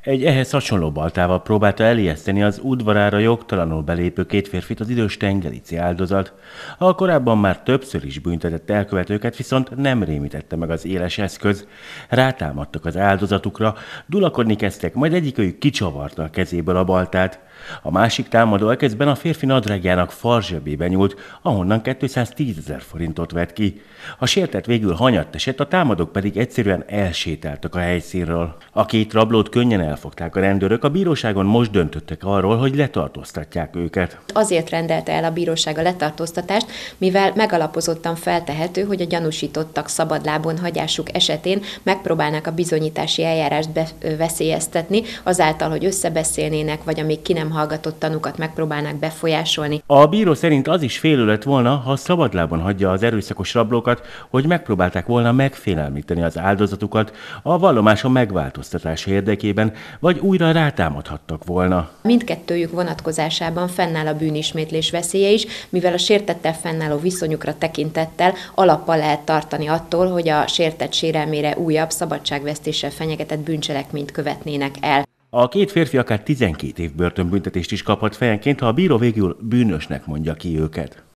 Egy ehhez hasonló baltával próbálta elijeszteni az udvarára jogtalanul belépő két férfit az idős tengerici áldozat. A korábban már többször is büntetett elkövetőket viszont nem rémítette meg az éles eszköz. Rátámadtak az áldozatukra, dulakodni kezdtek, majd egyikőjük kicsavarta a kezéből a baltát. A másik támadó eközben a férfi nadrágjának farzsebébe nyúlt, ahonnan 210 ezer forintot vett ki. A sértett végül hanyatt esett, a támadók pedig egyszerűen elsétáltak a helyszínről. A két rablót könnyen elfogták a rendőrök, a bíróságon most döntöttek arról, hogy letartóztatják őket. Azért rendelte el a bíróság a letartóztatást, mivel megalapozottan feltehető, hogy a gyanúsítottak szabadlábon hagyásuk esetén megpróbálnak a bizonyítási eljárást veszélyeztetni, azáltal, hogy összebeszélnének, vagy amíg ki nem nem hallgatott tanukat megpróbálnak befolyásolni. A bíró szerint az is lett volna, ha szabadlábon hagyja az erőszakos rablókat, hogy megpróbálták volna megfélemlíteni az áldozatukat a vallomáson megváltoztatása érdekében, vagy újra rátámadhattak volna. Mindkettőjük vonatkozásában fennáll a bűnismétlés veszélye is, mivel a sértettel fennálló viszonyukra tekintettel alappal lehet tartani attól, hogy a sértett sérelmére újabb szabadságvesztéssel fenyegetett bűncselekményt követnének el. A két férfi akár 12 év börtönbüntetést is kaphat fejenként, ha a bíró végül bűnösnek mondja ki őket.